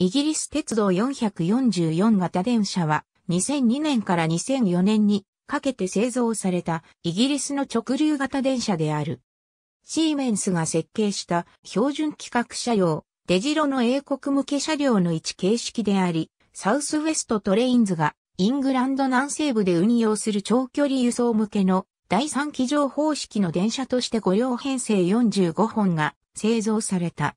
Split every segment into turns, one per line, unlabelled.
イギリス鉄道444型電車は2002年から2004年にかけて製造されたイギリスの直流型電車である。シーメンスが設計した標準規格車両、デジロの英国向け車両の一形式であり、サウスウェストトレインズがイングランド南西部で運用する長距離輸送向けの第3機乗方式の電車として5両編成45本が製造された。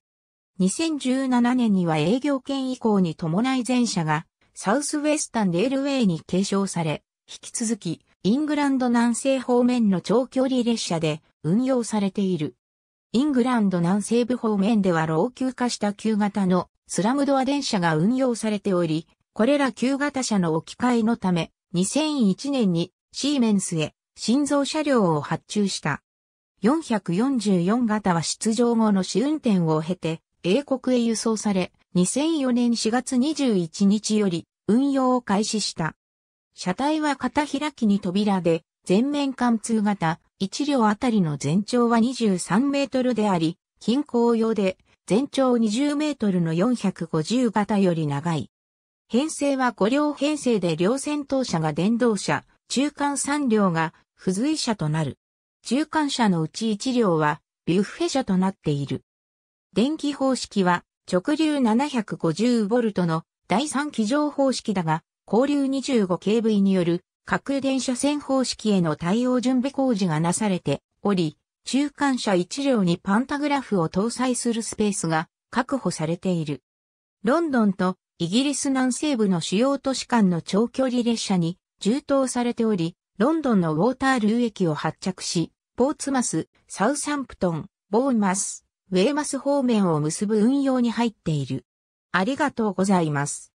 2017年には営業権移行に伴い全社がサウスウェスタンレールウェイに継承され、引き続きイングランド南西方面の長距離列車で運用されている。イングランド南西部方面では老朽化した旧型のスラムドア電車が運用されており、これら旧型車の置き換えのため、2001年にシーメンスへ新造車両を発注した。444型は出場後の試運転を経て、英国へ輸送され、2004年4月21日より運用を開始した。車体は片開きに扉で、全面貫通型、1両あたりの全長は23メートルであり、近郊用で、全長20メートルの450型より長い。編成は5両編成で両先頭車が電動車、中間3両が付随車となる。中間車のうち1両はビュッフェ車となっている。電気方式は直流 750V の第3機乗方式だが、交流 25kV による各電車線方式への対応準備工事がなされており、中間車1両にパンタグラフを搭載するスペースが確保されている。ロンドンとイギリス南西部の主要都市間の長距離列車に充当されており、ロンドンのウォータールー駅を発着し、ポーツマス、サウサンプトン、ボーンマス、ウェーマス方面を結ぶ運用に入っている。ありがとうございます。